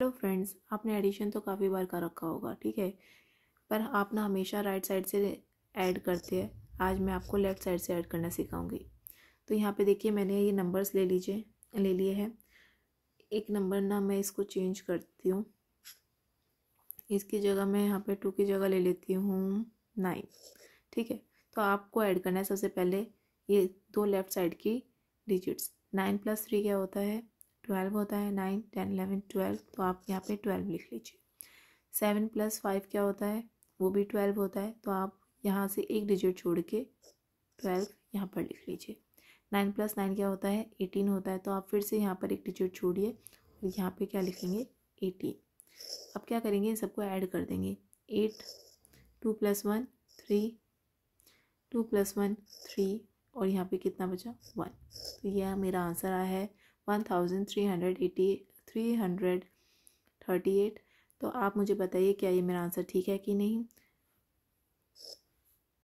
hello friends आपने addition तो काफ़ी बार कर रखा होगा ठीक है पर आप ना हमेशा राइट साइड से ऐड करते हैं आज मैं आपको लेफ़्ट साइड से ऐड करना सिखाऊंगी तो यहाँ पे देखिए मैंने ये नंबर्स ले लीजिए ले लिए हैं एक नंबर ना मैं इसको चेंज करती हूँ इसकी जगह मैं यहाँ पे टू की जगह ले लेती हूँ नाइन ठीक है तो आपको ऐड करना है सबसे पहले ये दो लेफ़्ट साइड की डिजिट्स नाइन प्लस थ्री क्या होता है ट्वेल्व होता है नाइन टेन इलेवन ट्वेल्व तो आप यहाँ पे ट्वेल्व लिख लीजिए सेवन प्लस फाइव क्या होता है वो भी ट्वेल्व होता है तो आप यहाँ से एक डिजिट छोड़ के ट्वेल्व यहाँ पर लिख लीजिए नाइन प्लस नाइन क्या होता है एटीन होता है तो आप फिर से यहाँ पर एक डिजिट छोड़िए और यहाँ पे क्या लिखेंगे एटीन अब क्या करेंगे सबको ऐड कर देंगे eight two plus one three two plus one three और यहाँ पे कितना बचा वन तो यह मेरा आंसर आया है one thousand three hundred eighty three hundred thirty eight तो आप मुझे बताइए क्या ये मेरा आंसर ठीक है कि नहीं